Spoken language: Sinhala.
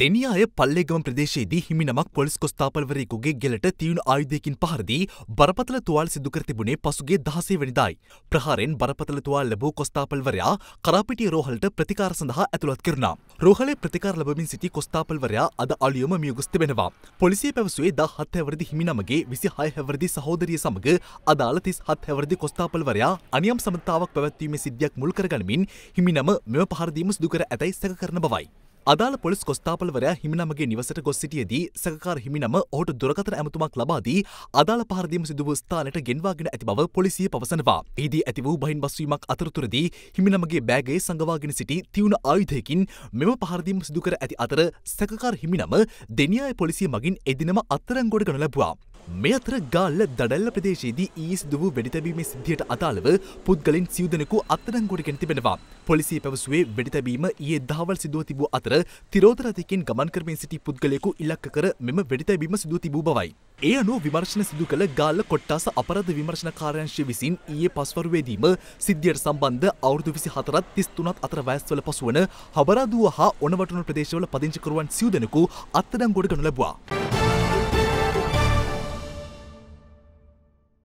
දෙනියාය පල්ලෙගම ප්‍රදේශයේදී හිමිනමක් පොලිස් කොස්ථාපල්වරයෙකුගේ ගෙලට තියුණු ආයුධයකින් පහරදී බරපතල තුවාල සිදුකර තිබුණේ පසුගේ දහසේ වනිදායි. ප්‍රහාරෙන් බරපතල තුවාල ලැබූ කොස්ථාපල්වරයා කරාපිටිය රෝහලට ප්‍රතිකාර සඳහා ඇතුළත් කරනවා. රෝහලේ ප්‍රතිකාර ලැබමින් සිටි කොස්ථාපල්වරයා අද අලුයම මියගොස් තිබෙනවා. පොලිසිය පැවසුවේ 17 හැවිරිදි හිමිනමගේ 26 හැවිරිදි සහෝදරිය සමග අදාළ 37 හැවිරිදි කොස්ථාපල්වරයා අනියම් සබඳතාවක් පැවැත්වීමේ සිද්ධියක් මුල් කරගනිමින් හිමිනම මෙම පහරදීම සිදු කර ඇතැයි සැක කරන බවයි. අදාළ පොලිස් කොස්ථාපලවරයා හිමිනමගේ නිවසට ගොස් සිටියදී සැකකාර හිමිනම ඔහුට දුරකථන ඇමතුමක් ලබා දී අදාළ පහර දීම සිදු වූ ස්ථානයට ගෙන්වාගෙන ඇති බව පොලිසිය පවසනවා. එහිදී ඇති වූ බහින් බස්වීමක් අතරතුරදී හිමිනමගේ බෑගයේ සංගවාගෙන සිටි තියුණු ආයුධයකින් මෙම පහර දීම සිදු කර ඇති අතර සැකකාර හිමිනම දෙනියාය පොලිසිය මගින් එදිනම අත්අඩංගුවට ගනු ලැබුවා. මේ අතර ගාල්ල දඩල්ල ප්‍රදේශයේදී ඊ සිදු වූ වෙඩිතැබීමේ සිද්ධියට අදාළව පුද්ගලින් සිව් දෙනෙකු අත්අඩංගුවටගෙන තිබෙනවා. පොලිසිය පැවසුවේ වෙඩිතැබීම ඊයේ දහවල් සිදුව තිබූ අතර තිරෝධ රථයකින් ගමන් කරමින් සිටි පුද්ගලයෙකු ඉලක්ක කර මෙම වෙඩිතැබීම සිදුව තිබූ බවයි. ඒ අනුව විමර්ශන සිදු කළ ගාල්ල කොට්ටාස අපරාධ විමර්ශන කාර්යාංශය විසින් ඊයේ පස්වරුවේදීම සිද්ධියට සම්බන්ධ අවුරුදු 24ත් 33ත් අතර වයස්වල පසුවන හබරාදුව හා ඔනවටුන ප්‍රදේශවල පදිංචි කරුවන් සිව් දෙනෙකු අත්අඩංගුවට ගනු ලැබුවා.